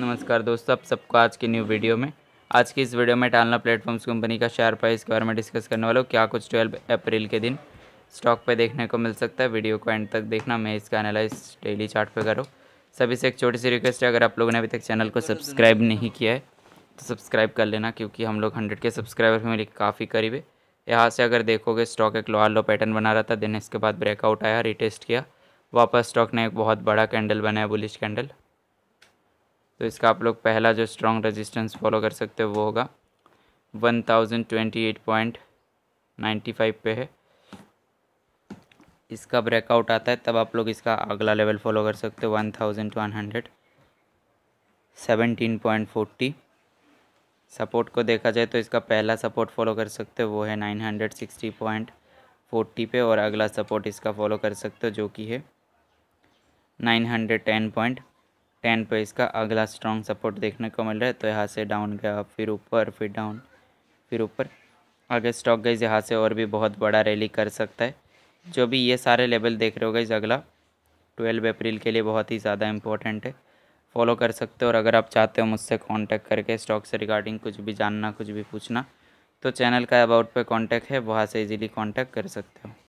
नमस्कार दोस्तों आप सबको आज की न्यू वीडियो में आज की इस वीडियो में टालना प्लेटफॉर्म्स कंपनी का शेयर प्राइस के बारे में डिस्कस करने वाला हूँ क्या कुछ ट्वेल्व अप्रैल के दिन स्टॉक पे देखने को मिल सकता है वीडियो को एंड तक देखना मैं इसका एनालाइज डेली चार्ट पे करूँ सभी से एक छोटी सी रिक्वेस्ट है अगर आप लोगों ने अभी तक चैनल को सब्सक्राइब नहीं किया है तो सब्सक्राइब कर लेना क्योंकि हम लोग हंड्रेड के सब्सक्राइबर मेरे काफ़ी करीब है यहाँ से अगर देखोगे स्टॉक एक लोअर लो पैटर्न बना रहा था देन इसके बाद ब्रेकआउट आया रिटेस्ट किया वापस स्टॉक ने एक बहुत बड़ा कैंडल बनाया बुलिश कैंडल तो इसका आप लोग पहला जो स्ट्रॉन्ग रेजिस्टेंस फॉलो कर सकते हो वो होगा one thousand twenty eight point ninety five पे है इसका ब्रेकआउट आता है तब आप लोग इसका अगला लेवल फॉलो कर सकते हो one thousand one hundred seventeen point forty support को देखा जाए तो इसका पहला सपोर्ट फॉलो कर सकते हो वो है nine hundred sixty point forty पे और अगला सपोर्ट इसका फॉलो कर सकते हो जो कि है nine hundred ten point ten पे इसका अगला स्ट्रॉन्ग सपोर्ट देखने को मिल रहा है तो यहाँ से डाउन गया फिर ऊपर फिर डाउन फिर ऊपर आगे स्टॉक गई यहाँ से और भी बहुत बड़ा रैली कर सकता है जो भी ये सारे लेवल देख रहे हो गई अगला ट्वेल्व अप्रैल के लिए बहुत ही ज़्यादा इंपॉर्टेंट है फॉलो कर सकते हो और अगर आप चाहते हो मुझसे कांटेक्ट करके स्टॉक से रिगार्डिंग कुछ भी जानना कुछ भी पूछना तो चैनल का अबाउट पे कांटेक्ट है वहाँ से इजीली कांटेक्ट कर सकते हो